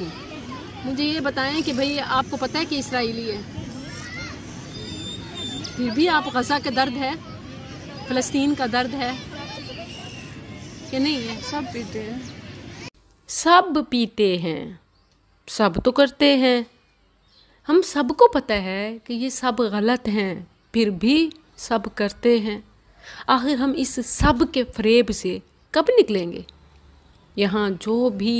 मुझे ये बताएं कि भाई आपको पता है कि इसराइली है फिर भी आप गजा का दर्द है फ़लस्तीन का दर्द है कि नहीं है सब पीते हैं सब पीते हैं सब तो करते हैं हम सबको पता है कि ये सब गलत हैं फिर भी सब करते हैं आखिर हम इस सब के फ्रेब से कब निकलेंगे यहाँ जो भी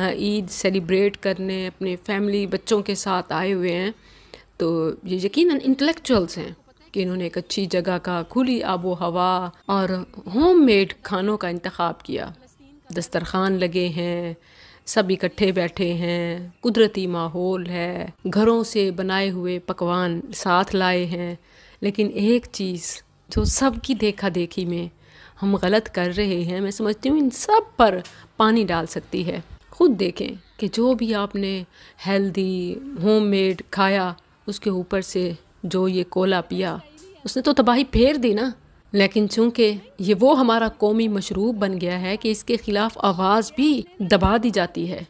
ईद सेलिब्रेट करने अपने फैमिली बच्चों के साथ आए हुए हैं तो ये यकीनन इंटेलेक्चुअल्स हैं कि इन्होंने एक अच्छी जगह का खुली आबो हवा और होम मेड खानों का इंतखब किया दस्तरखान लगे हैं सब इकट्ठे बैठे हैं कुदरती माहौल है घरों से बनाए हुए पकवान साथ लाए हैं लेकिन एक चीज़ जो सब की देखा देखी में हम गलत कर रहे हैं मैं समझती हूँ इन सब पर पानी डाल सकती है ख़ुद देखें कि जो भी आपने हेल्दी होममेड खाया उसके ऊपर से जो ये कोला पिया उसने तो तबाही फेर दी ना लेकिन चूंकि ये वो हमारा कौमी मशरूब बन गया है कि इसके ख़िलाफ़ आवाज़ भी दबा दी जाती है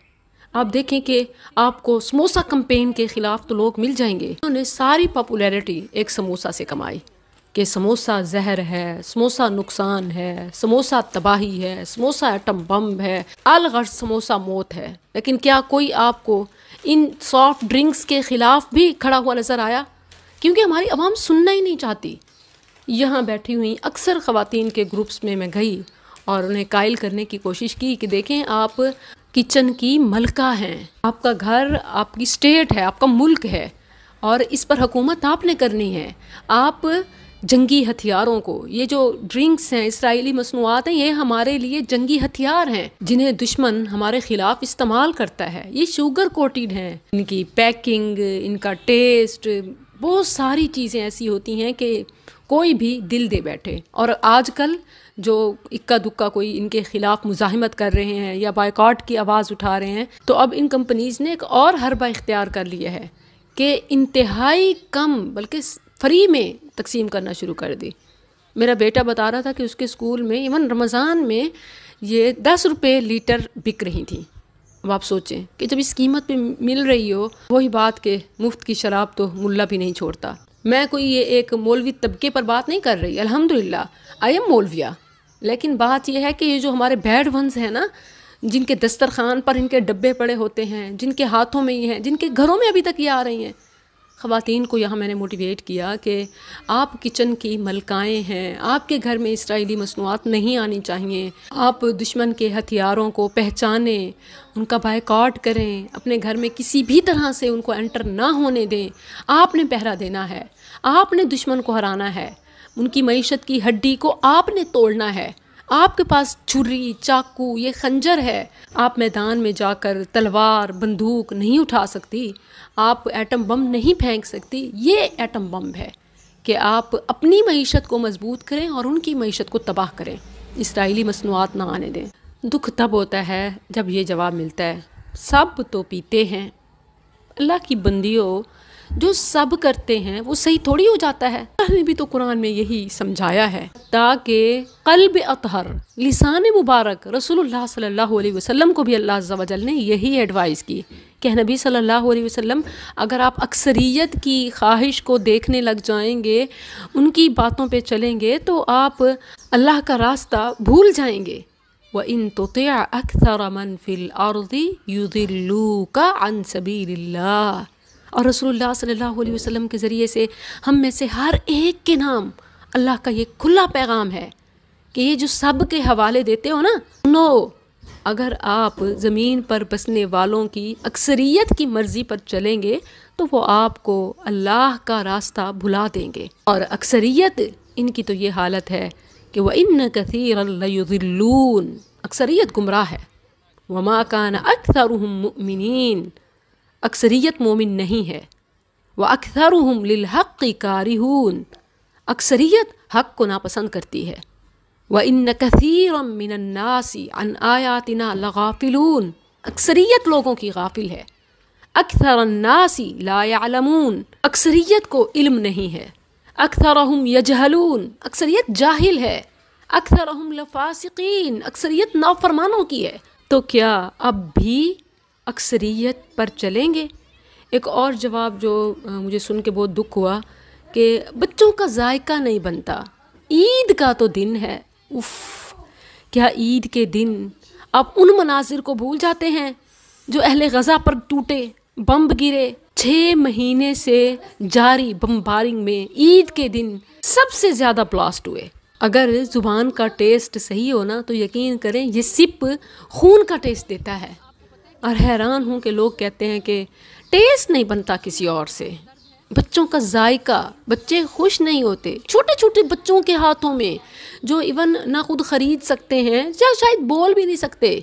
आप देखें कि आपको समोसा कंपेन के ख़िलाफ़ तो लोग मिल जाएंगे उन्होंने सारी पॉपुलैरिटी एक समोसा से कमाई कि समोसा जहर है समोसा नुकसान है समोसा तबाही है समोसा एटम बम है अलग समोसा मौत है लेकिन क्या कोई आपको इन सॉफ्ट ड्रिंक्स के ख़िलाफ़ भी खड़ा हुआ नज़र आया क्योंकि हमारी आवाम सुनना ही नहीं चाहती यहाँ बैठी हुई अक्सर ख़वातीन के ग्रुप्स में मैं गई और उन्हें कायल करने की कोशिश की कि देखें आप किचन की मलका हैं आपका घर आपकी स्टेट है आपका मुल्क है और इस पर हुकूमत आपने करनी है आप जंगी हथियारों को ये जो ड्रिंक्स हैं इसराइली मसनूआत हैं ये हमारे लिए जंगी हथियार हैं जिन्हें दुश्मन हमारे खिलाफ इस्तेमाल करता है ये शुगर कोटिड हैं इनकी पैकिंग इनका टेस्ट बहुत सारी चीज़ें ऐसी होती हैं कि कोई भी दिल दे बैठे और आजकल जो इक्का दुक्का कोई इनके ख़िलाफ़ मुजाहमत कर रहे हैं या बायकॉट की आवाज़ उठा रहे हैं तो अब इन कंपनीज़ ने एक और हरबा इख्तियार कर लिया है कि इंतहाई कम बल्कि फ्री में तकसीम करना शुरू कर दी मेरा बेटा बता रहा था कि उसके स्कूल में इवन रमज़ान में ये दस रुपये लीटर बिक रही थी अब आप सोचें कि जब इस कीमत पे मिल रही हो वही बात के मुफ्त की शराब तो मुल्ला भी नहीं छोड़ता मैं कोई ये एक मौलवी तबके पर बात नहीं कर रही अल्हम्दुलिल्लाह आई एम मौलविया लेकिन बात यह है कि ये जो हमारे बैड वंस हैं ना जिनके दस्तरखान पर इनके डब्बे पड़े होते हैं जिनके हाथों में ये हैं जिनके घरों में अभी तक ये आ रही हैं खातन को यहाँ मैंने मोटिवेट किया कि आप किचन की मलकाएँ हैं आपके घर में इसराइली मसनूआत नहीं आनी चाहिए आप दुश्मन के हथियारों को पहचानें उनका बायकॉट करें अपने घर में किसी भी तरह से उनको एंटर ना होने दें आपने पहरा देना है आपने दुश्मन को हराना है उनकी मीशत की हड्डी को आपने तोड़ना है आपके पास छुरी चाकू ये खंजर है आप मैदान में जाकर तलवार बंदूक नहीं उठा सकती आप एटम बम नहीं फेंक सकती ये एटम बम है कि आप अपनी मीशत को मजबूत करें और उनकी मीशत को तबाह करें इसराइली मसनूआत ना आने दें दुख तब होता है जब ये जवाब मिलता है सब तो पीते हैं अल्लाह की बंदियों जो सब करते हैं वो सही थोड़ी हो जाता है अल्लाह ने भी तो कुरान में यही समझाया है ताकि कल्ब अतहर लिसान मुबारक रसूलुल्लाह सल्लल्लाहु अलैहि वसल्लम को भी अल्लाह वजल ने यही एडवाइस की कि नबी सल्लल्लाहु अलैहि वसल्लम अगर आप अक्सरियत की ख्वाहिश को देखने लग जाएंगे उनकी बातों पे चलेंगे तो आप अल्लाह का रास्ता भूल जाएंगे وإن تطع أكثر من في الأرض يضلوك عن سبيल الله और रसूलुल्लाह सल्लल्लाहु अलैहि के ज़रिए से हम में से हर एक के नाम अल्लाह का ये खुला पैगाम है कि ये जो सब के हवाले देते हो ना सुनो अगर आप ज़मीन पर बसने वालों की अक्सरियत की मर्ज़ी पर चलेंगे तो वो आपको अल्लाह का रास्ता भुला देंगे और अक्सरियत इनकी तो ये हालत है कि वह इन कथीर लयुज़िल्लून अक्सरियत गुमराह है वमा कान अक्सरुहमिन अक्सरियत मोमिन नहीं है व अक्सरुहम लिलहक़ कारिहून अक्सरियत हक़ को नापसंद करती है व इन कथीर मिनन्नासी अन आयातना लगाफिलून अक्सरियत लोगों की गाफिल है अक्सर नासी लायालमून अक्सरियत को इल्म नहीं है अक्सर यजहलून अक्सरियत जाहिल है अक्सर हम लफासिकीन अक्सरियत नाफरमानों की है तो क्या अब भी अक्सरियत पर चलेंगे एक और जवाब जो मुझे सुन के बहुत दुख हुआ कि बच्चों का जायका नहीं बनता ईद का तो दिन है उफ क्या ईद के दिन आप उन मनाजिर को भूल जाते हैं जो अहल गज़ा पर टूटे बम गिरे छः महीने से जारी बम्बारिंग में ईद के दिन सबसे ज़्यादा ब्लास्ट हुए अगर ज़ुबान का टेस्ट सही हो ना तो यकीन करें ये सिप खून का टेस्ट देता है और हैरान हूँ कि लोग कहते हैं कि टेस्ट नहीं बनता किसी और से बच्चों का जायका बच्चे खुश नहीं होते छोटे छोटे बच्चों के हाथों में जो इवन ना खुद ख़रीद सकते हैं या शायद बोल भी नहीं सकते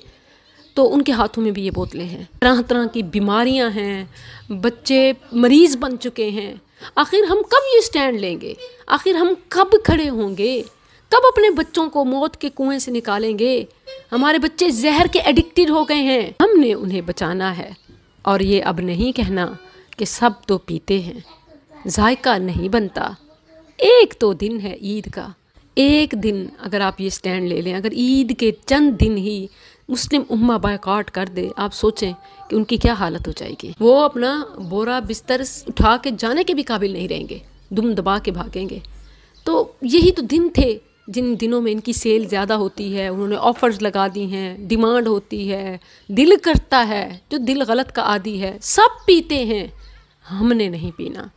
तो उनके हाथों में भी ये बोतलें हैं तरह तरह की बीमारियां हैं बच्चे मरीज़ बन चुके हैं आखिर हम कब ये स्टैंड लेंगे आखिर हम कब खड़े होंगे कब अपने बच्चों को मौत के कुएं से निकालेंगे हमारे बच्चे जहर के एडिक्टेड हो गए हैं हमने उन्हें बचाना है और ये अब नहीं कहना कि सब तो पीते हैं जायका नहीं बनता एक तो दिन है ईद का एक दिन अगर आप ये स्टैंड ले लें अगर ईद के चंद दिन ही मुस्लिम उम्मा बायकॉट कर दे आप सोचें कि उनकी क्या हालत हो जाएगी वो अपना बोरा बिस्तर उठा के जाने के भी काबिल नहीं रहेंगे दुम दबा के भागेंगे तो यही तो दिन थे जिन दिनों में इनकी सेल ज़्यादा होती है उन्होंने ऑफ़र्स लगा दी हैं डिमांड होती है दिल करता है जो दिल गलत का आदि है सब पीते हैं हमने नहीं पीना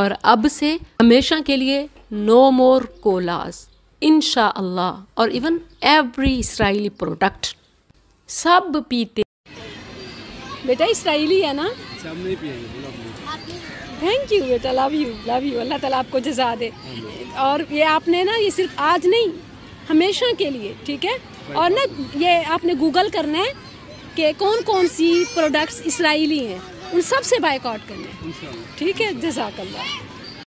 और अब से हमेशा के लिए नो मोर कोलाज इन और इवन एवरी इसराइली प्रोडक्ट सब पीते बेटा इसराइली है ना सब नहीं पिएंगे थैंक यू बेटा लव यू लव यू अल्लाह ताला आपको जजा दे और ये आपने ना ये सिर्फ आज नहीं हमेशा के लिए ठीक है और तो। ना ये आपने गूगल करना है कि कौन कौन सी प्रोडक्ट्स इसराइली हैं उन सब से बाइकआउट करना है ठीक है जजाकल्ला